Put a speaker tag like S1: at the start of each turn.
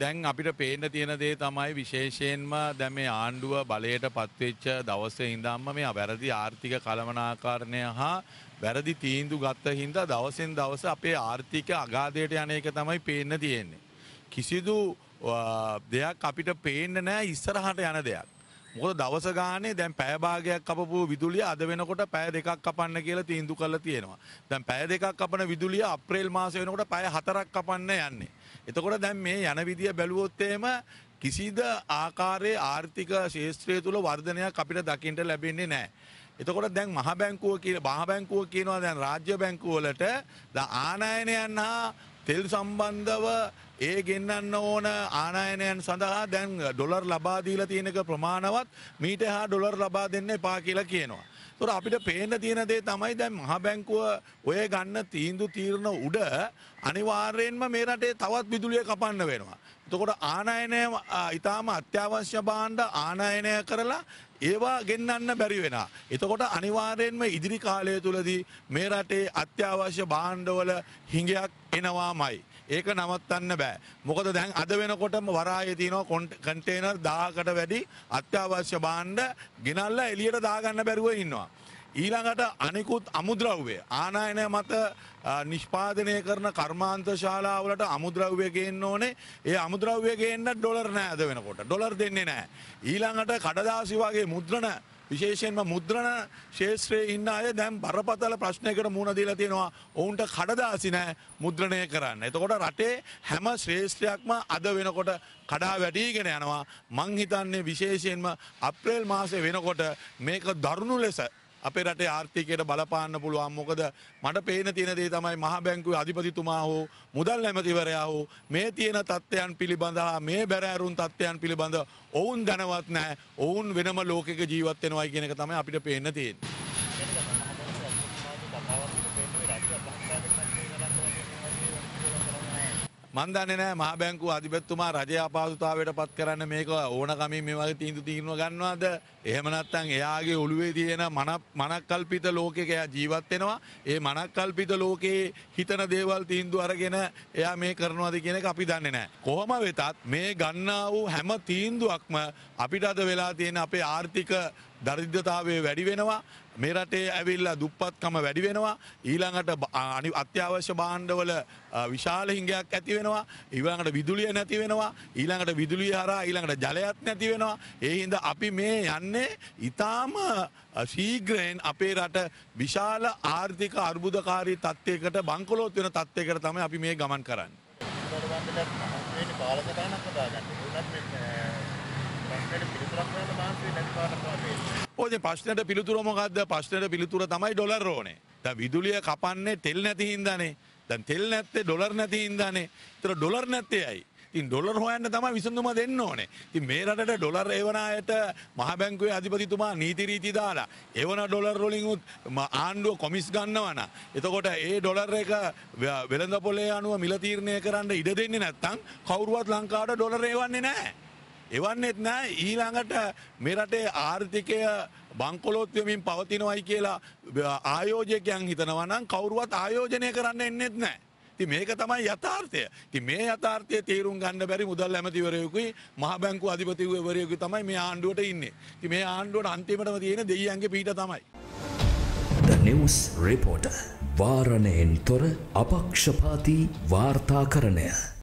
S1: දැන් අපිට පේන්න තියෙන දේ තමයි විශේෂයෙන්ම දැන් මේ ආණ්ඩුව බලයට පත්වෙච්ච දවසේ ඉඳන්ම මේ වැරදි ආර්ථික කළමනාකරණය හා වැරදි තීන්දු ගත්ත හින්දා දවසෙන් දවස අපේ ආර්ථික අගාධයට යන එක තමයි පේන්න තියෙන්නේ. කිසිදු දෙයක් අපිට පේන්න නෑ ඉස්සරහට යන දෙයක්. මොකද දවස ගානේ දැන් පැය භාගයක් කපපු විදුලිය අද වෙනකොට පැය දෙකක් කපන්න කියලා තීන්දුව කරලා තියෙනවා. දැන් පැය දෙකක් කපන විදුලිය අප්‍රේල් මාසේ වෙනකොට පැය හතරක් කපන්න යන්නේ. එතකොට දැන් මේ යන විදිය බැලුවොත්තේම කිසිද ආකාරයේ ආර්ථික ශේෂත්‍රය තුළ වර්ධනයක් අපිට දකිින්ට ලැබෙන්නේ නෑ. එතකොට දැන් මහ බැංකුව කියන බාහබැංකුව කියනවා දැන් රාජ්‍ය බැංකුවලට ද ආනායනයන් හා තෙල් සම්බන්ධව ඒ ගෙන්න්න ඕන ආනායනයන් සඳහා දැන් ඩොලර් ලබාදීල තියෙනක ප්‍රමාණවත් මීට හා ඩොලර් ලබා දෙන්න එපා කියලා කියනවා. තුර අපිට පේන තියෙන දේ තමයි දැන් මහ බැංකුව ඔය ගන්න තීන්දු තීරණ උඩ අනිවාර්යෙන්ම මේ රටේ තවත් විදුලිය කපන්න වෙනවා. එතකොට ආනයනය ඉතාම අත්‍යවශ්‍ය බාණ්ඩ ආනයනය කරලා ඒවා ගෙන්න්න බැරි වෙන. එතකොට අනිවාරයෙන්ම ඉදිරි කාලය තුළදී මේ රටේ අත්‍යවශ්‍ය බාණ්ඩවල හිඟයක් එනවාමයි. ඒක නවත්තන්න බෑ. මොකද දැන් අද වෙනකොටම වරායේ තියෙන කන්ටේනර් 1000කට වැඩි අත්‍යවශ්‍ය භාණ්ඩ ගෙනල්ලා එළියට දාගන්න බැරුව ඉන්නවා. ඊළඟට අනිකුත් අමුද්‍රව්‍ය ආනායන මත නිෂ්පාදනය කරන කර්මාන්ත ශාලාවලට අමුද්‍රව්‍ය ගේන්න ඕනේ ඒ අමුද්‍රව්‍ය ගේන්න ඩොලර් නෑ අද වෙනකොට ඩොලර් දෙන්නේ නෑ ඊළඟට කඩදාසි වගේ මුද්‍රණ විශේෂයෙන්ම මුද්‍රණ ශේෂත්‍රයේ ඉන්න අය දැම් බරපතල ප්‍රශ්නයකට මුණ දීලා තියෙනවා ඔවුන්ට කඩදාසි නෑ මුද්‍රණය කරන්න. එතකොට රටේ හැම ශ්‍රේෂ්ත්‍රයක්ම අද වෙනකොට කඩා වැඩීගෙන යනවා මංහිතන්නේ විශේෂයෙන්ම අප්‍රේල් මාසය වෙනකොට මේක දරුණු ලෙස අපේ රටේ ආර්ථිකයට බලපාන්න පුළුවන් මොකද මට පේන තියෙන දේ තමයි මහ බැංකුවේ අධිපතිතුමා හෝ මුදල් ඇමතිවරයා හෝ මේ තියෙන තත්ත්වයන් පිළිබඳහා මේ බැරෑරුන් තත්ත්වයන් පිළිබඳ ඔවුන් දැනවත් නැහැ ඔවුන් වෙනම ලෝකෙක ජීවත් වෙනවා කියන එක තමයි අපිට පේන්න තියෙන්නේ. මන් දන්නේ නෑ මහ බැංකුව අධිපතිතුමා රජය අපහසුතාවයට පත් කරන්න මේක ඕනකමින් මේ වගේ තීන්දු තීරණ ගන්නවද එහෙම නැත්නම් එයාගේ ඔළුවේ තියෙන මනක්කල්පිත ලෝකයක එයා ජීවත් වෙනවා. ඒ මනක්කල්පිත ලෝකයේ හිතන දේවල් තීන්දු අරගෙන එයා මේ කරනවද කියන එක අපි දන්නේ නෑ. කොහොම වෙතත් මේ ගන්නා වූ හැම තීන්දුවක්ම අපිට අද වෙලා තියෙන අපේ ආර්ථික දරිද්‍රතාවය වැඩි වෙනවා මේ රටේ ඇවිල්ලා දුප්පත්කම වැඩි වෙනවා ඊළඟට අත්‍යවශ්‍ය භාණ්ඩවල විශාල හිඟයක් ඇති වෙනවා ඊළඟට විදුලිය නැති වෙනවා ඊළඟට විදුලිය හරහා ඊළඟට ජලයත් නැති වෙනවා ඒ හින්දා අපි මේ යන්නේ ඊටාම ශීඝ්‍රයෙන් අපේ රට විශාල ආර්ථික අර්බුදකාරී තත්ත්වයකට බංකොලොත් වෙන තත්ත්වයකට තමයි අපි මේ ගමන් කරන්නේ. ඕ ප්‍රශ්නයට පිළිතුර මොකක්ද ප්‍රශ්නයට පිළිතුර තමයි ඩොලර් ඕනේ. දැන් විදුලිය කපන්නේ තෙල් නැති හින්දානේ. දැන් තෙල් නැත්තේ ඩොලර් නැති හින්දානේ. ඒතර ඩොලර් නැත්තේ ඇයි? ඉතින් ඩොලර් හොයන්න තමයි විසඳුම දෙන්න ඕනේ. ඉතින් මේ රටට ඩොලර් එවන අයට මහ බැංකුවේ අධිපතිතුමා නීති රීති දාලා එවන ඩොලර් වලින් උත් ආණ්ඩුව කොමිස් ගන්නවන ะ. එතකොට ඒ ඩොලර් එක වෙළඳ පොලේ අනුව මිල තීරණය කරන්න ඉඩ දෙන්නේ නැත්නම් කවුරුවත් ලංකාවට ඩොලර් එවන්නේ නැහැ. එවන්නෙත් නෑ ඊළඟට මේ රටේ ආර්ථිකය බංකොලොත් වෙමින් පවතිනවයි කියලා ආයෝජකයන් හිතනවා නම් කවුරුවත් ආයෝජනය කරන්න එන්නෙත් නෑ. ඉතින් මේක තමයි යථාර්ථය. ඉතින් මේ යථාර්ථය තේරුම් ගන්න බැරි මුදල් ඇමතිවරයෙකුයි මහ බැංකු අධිපතිවරයෙකුයි තමයි මේ ආණ්ඩුවට ඉන්නේ. ඉතින් මේ ආණ්ඩුවට අන්තිමටම තියෙන දෙයියන්ගේ පීඩ තමයි. The News Reporter වාරණයෙන් තොර අපක්ෂපාති වාර්තාකරණය